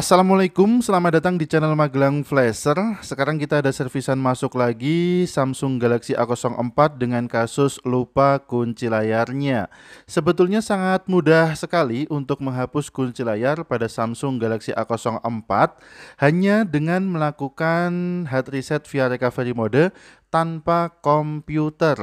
Assalamualaikum, selamat datang di channel Magelang Flasher. Sekarang kita ada servisan masuk lagi Samsung Galaxy A04 dengan kasus lupa kunci layarnya. Sebetulnya sangat mudah sekali untuk menghapus kunci layar pada Samsung Galaxy A04 hanya dengan melakukan hard reset via recovery mode tanpa komputer.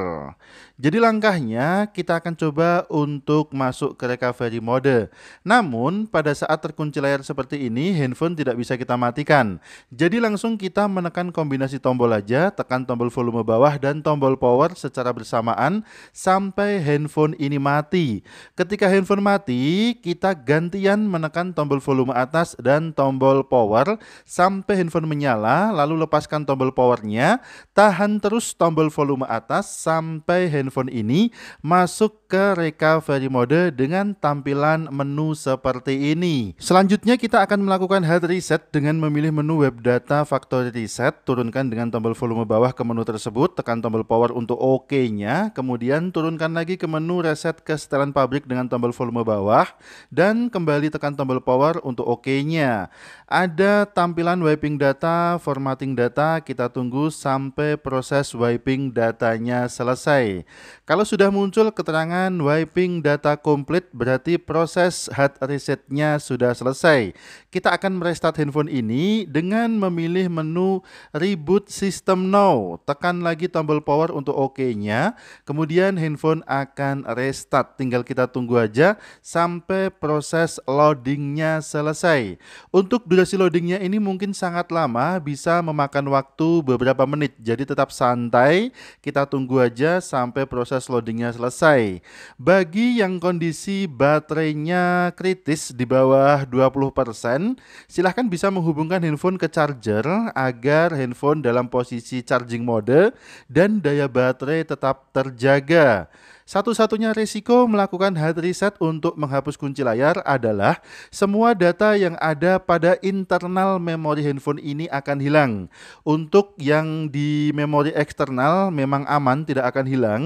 Jadi langkahnya kita akan coba untuk masuk ke recovery mode. Namun pada saat terkunci layar seperti ini handphone tidak bisa kita matikan. Jadi langsung kita menekan kombinasi tombol aja, tekan tombol volume bawah dan tombol power secara bersamaan sampai handphone ini mati. Ketika handphone mati, kita gantian menekan tombol volume atas dan tombol power sampai handphone menyala, lalu lepaskan tombol powernya, tahan terus tombol volume atas sampai handphone ini masuk ke recovery mode dengan tampilan menu seperti ini. Selanjutnya kita akan melakukan hard reset dengan memilih menu web data factory reset, turunkan dengan tombol volume bawah ke menu tersebut, tekan tombol power untuk OK-nya, kemudian turunkan lagi ke menu reset ke setelan pabrik dengan tombol volume bawah, dan kembali tekan tombol power untuk OK-nya. Ada tampilan wiping data, formatting data, kita tunggu sampai proses wiping datanya selesai. Kalau sudah muncul keterangan dengan wiping data komplit berarti proses hard resetnya sudah selesai. Kita akan merestart handphone ini dengan memilih menu reboot system now. Tekan lagi tombol power untuk OK-nya, OK kemudian handphone akan restart. Tinggal kita tunggu aja sampai proses loadingnya selesai. Untuk durasi loadingnya ini mungkin sangat lama, bisa memakan waktu beberapa menit. Jadi tetap santai, kita tunggu aja sampai proses loadingnya selesai. Bagi yang kondisi baterainya kritis di bawah 20%, silahkan bisa menghubungkan handphone ke charger agar handphone dalam posisi charging mode dan daya baterai tetap terjaga. Satu-satunya risiko melakukan hard reset untuk menghapus kunci layar adalah semua data yang ada pada internal memori handphone ini akan hilang. Untuk yang di memori eksternal memang aman tidak akan hilang,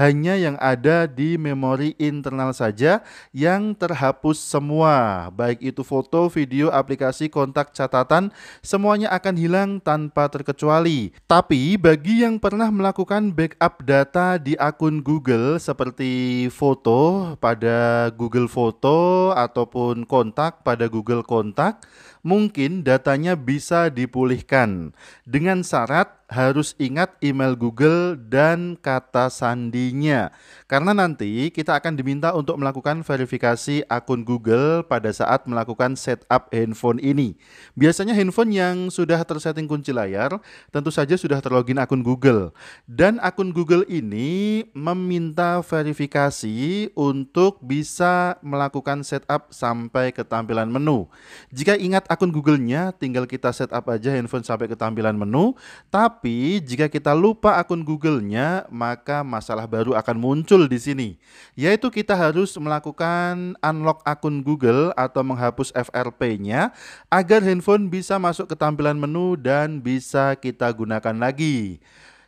hanya yang ada di memori internal saja yang terhapus semua, baik itu foto, video, aplikasi, kontak, catatan, semuanya akan hilang tanpa terkecuali. Tapi bagi yang pernah melakukan backup data di akun Google seperti foto pada Google Foto ataupun kontak pada Google Kontak mungkin datanya bisa dipulihkan dengan syarat harus ingat email Google dan kata sandinya. Karena nanti kita akan diminta untuk melakukan verifikasi akun Google pada saat melakukan setup handphone ini. Biasanya handphone yang sudah tersetting kunci layar tentu saja sudah terlogin akun Google. Dan akun Google ini meminta verifikasi untuk bisa melakukan setup sampai ke tampilan menu. Jika ingat akun Google-nya tinggal kita setup aja handphone sampai ke tampilan menu. Tapi jika kita lupa akun Google-nya, maka masalah baru akan muncul di sini, yaitu kita harus melakukan unlock akun Google atau menghapus FRP-nya agar handphone bisa masuk ke tampilan menu dan bisa kita gunakan lagi.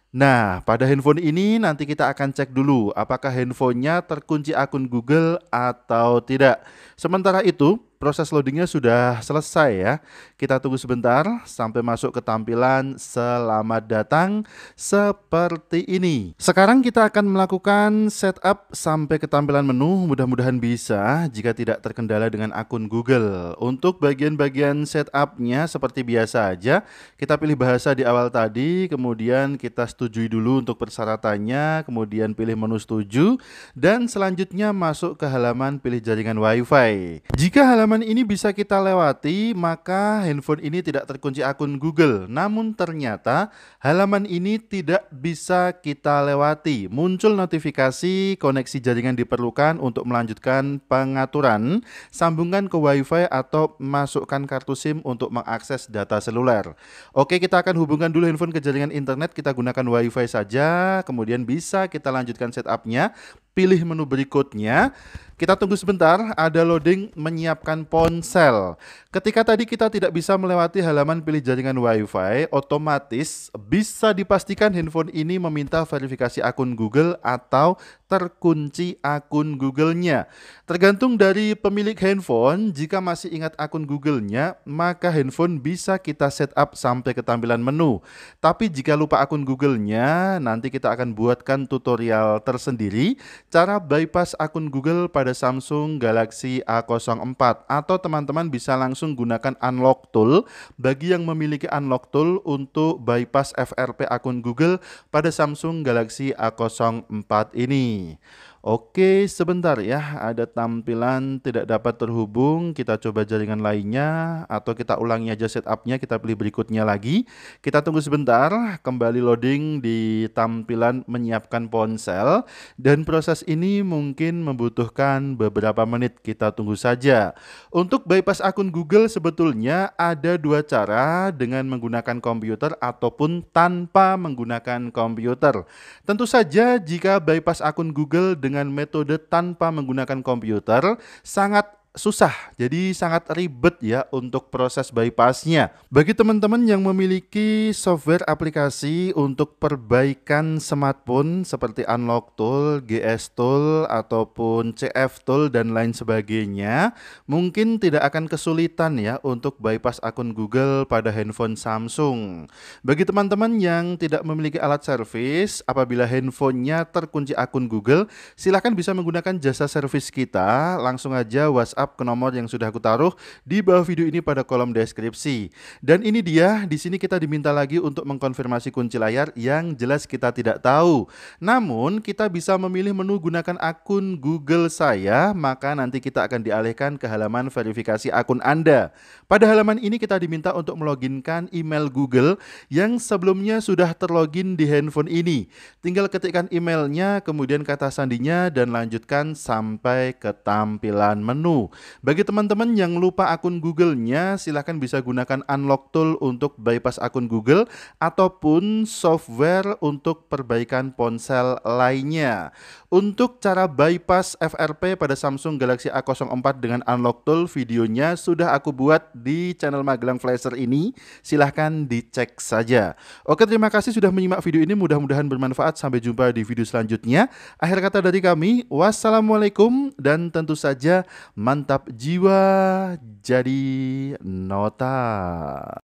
Nah, pada handphone ini nanti kita akan cek dulu apakah handphonenya terkunci akun Google atau tidak. Sementara itu, proses loadingnya sudah selesai ya. Kita tunggu sebentar sampai masuk ke tampilan selamat datang seperti ini. Sekarang kita akan melakukan setup sampai ke tampilan menu. Mudah-mudahan bisa jika tidak terkendala dengan akun Google. Untuk bagian-bagian setupnya seperti biasa aja. Kita pilih bahasa di awal tadi, kemudian kita setujui dulu untuk persyaratannya, kemudian pilih menu setuju, dan selanjutnya masuk ke halaman pilih jaringan WiFi. Jika halaman Halaman ini bisa kita lewati, maka handphone ini tidak terkunci akun Google. Namun ternyata halaman ini tidak bisa kita lewati. Muncul notifikasi koneksi jaringan diperlukan untuk melanjutkan pengaturan, sambungkan ke WiFi atau masukkan kartu SIM untuk mengakses data seluler. Oke, kita akan hubungkan dulu handphone ke jaringan internet, kita gunakan WiFi saja, kemudian bisa kita lanjutkan setupnya pilih menu berikutnya. Kita tunggu sebentar, ada loading menyiapkan ponsel. Ketika tadi kita tidak bisa melewati halaman pilih jaringan Wi-Fi, otomatis bisa dipastikan handphone ini meminta verifikasi akun Google atau terkunci akun Google-nya. Tergantung dari pemilik handphone, jika masih ingat akun Google-nya, maka handphone bisa kita setup sampai ke tampilan menu. Tapi jika lupa akun Google-nya, nanti kita akan buatkan tutorial tersendiri Cara bypass akun Google pada Samsung Galaxy A04 atau teman-teman bisa langsung gunakan unlock tool bagi yang memiliki unlock tool untuk bypass FRP akun Google pada Samsung Galaxy A04 ini. Oke, sebentar ya. Ada tampilan tidak dapat terhubung. Kita coba jaringan lainnya atau kita ulangi aja setupnya. Kita pilih berikutnya lagi. Kita tunggu sebentar. Kembali loading di tampilan menyiapkan ponsel. Dan proses ini mungkin membutuhkan beberapa menit. Kita tunggu saja. Untuk bypass akun Google sebetulnya ada dua cara dengan menggunakan komputer ataupun tanpa menggunakan komputer. Tentu saja jika bypass akun Google dengan metode tanpa menggunakan komputer sangat susah, jadi sangat ribet ya untuk proses bypassnya. Bagi teman-teman yang memiliki software aplikasi untuk perbaikan smartphone seperti Unlock Tool, GS Tool, ataupun CF Tool, dan lain sebagainya, mungkin tidak akan kesulitan ya untuk bypass akun Google pada handphone Samsung. Bagi teman-teman yang tidak memiliki alat servis, apabila handphonenya terkunci akun Google, silahkan bisa menggunakan jasa servis kita, langsung aja WhatsApp WhatsApp ke nomor yang sudah aku taruh di bawah video ini pada kolom deskripsi. Dan ini dia, di sini kita diminta lagi untuk mengkonfirmasi kunci layar yang jelas kita tidak tahu. Namun, kita bisa memilih menu gunakan akun Google saya, maka nanti kita akan dialihkan ke halaman verifikasi akun Anda. Pada halaman ini kita diminta untuk meloginkan email Google yang sebelumnya sudah terlogin di handphone ini. Tinggal ketikkan emailnya, kemudian kata sandinya, dan lanjutkan sampai ke tampilan menu. Bagi teman-teman yang lupa akun Google-nya, silahkan bisa gunakan Unlock Tool untuk bypass akun Google ataupun software untuk perbaikan ponsel lainnya. Untuk cara bypass FRP pada Samsung Galaxy A04 dengan Unlock Tool, videonya sudah aku buat di channel Magelang Flasher ini. Silahkan dicek saja. Oke, terima kasih sudah menyimak video ini. Mudah-mudahan bermanfaat. Sampai jumpa di video selanjutnya. Akhir kata dari kami, wassalamualaikum dan tentu saja mantap mantap jiwa jadi nota.